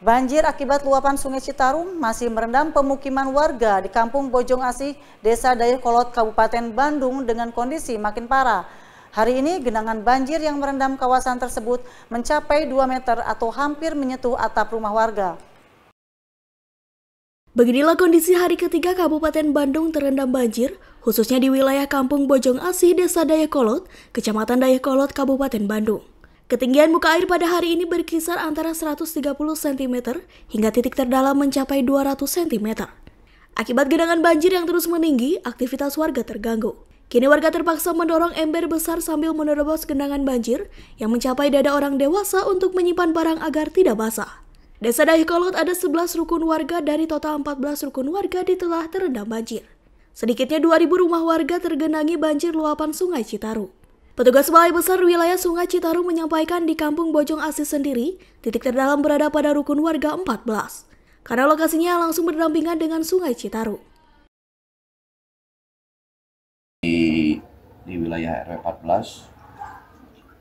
Banjir akibat luapan sungai Citarum masih merendam pemukiman warga di Kampung Bojong Asih, Desa Dayakolot, Kabupaten Bandung dengan kondisi makin parah. Hari ini genangan banjir yang merendam kawasan tersebut mencapai 2 meter atau hampir menyentuh atap rumah warga. Beginilah kondisi hari ketiga Kabupaten Bandung terendam banjir, khususnya di wilayah Kampung Bojong Asih, Desa Dayakolot, Kecamatan Dayakolot, Kabupaten Bandung. Ketinggian muka air pada hari ini berkisar antara 130 cm hingga titik terdalam mencapai 200 cm. Akibat genangan banjir yang terus meninggi, aktivitas warga terganggu. Kini warga terpaksa mendorong ember besar sambil menerobos genangan banjir yang mencapai dada orang dewasa untuk menyimpan barang agar tidak basah. Desa Dahikolot ada 11 rukun warga dari total 14 rukun warga di telah terendam banjir. Sedikitnya 2.000 rumah warga tergenangi banjir luapan sungai Citaru. Petugas Balai Besar Wilayah Sungai Citarum menyampaikan di Kampung Bojong Asis sendiri, titik terdalam berada pada rukun warga 14, karena lokasinya langsung berdampingan dengan Sungai Citarum. Di, di wilayah RW 14,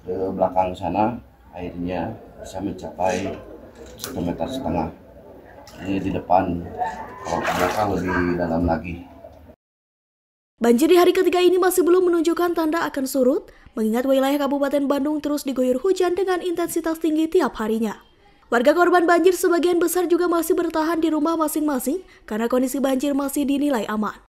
ke belakang sana airnya bisa mencapai 1 meter setengah. Ini di depan, kalau ke belakang lebih dalam lagi. Banjir di hari ketiga ini masih belum menunjukkan tanda akan surut, mengingat wilayah Kabupaten Bandung terus diguyur hujan dengan intensitas tinggi tiap harinya. Warga korban banjir sebagian besar juga masih bertahan di rumah masing-masing karena kondisi banjir masih dinilai aman.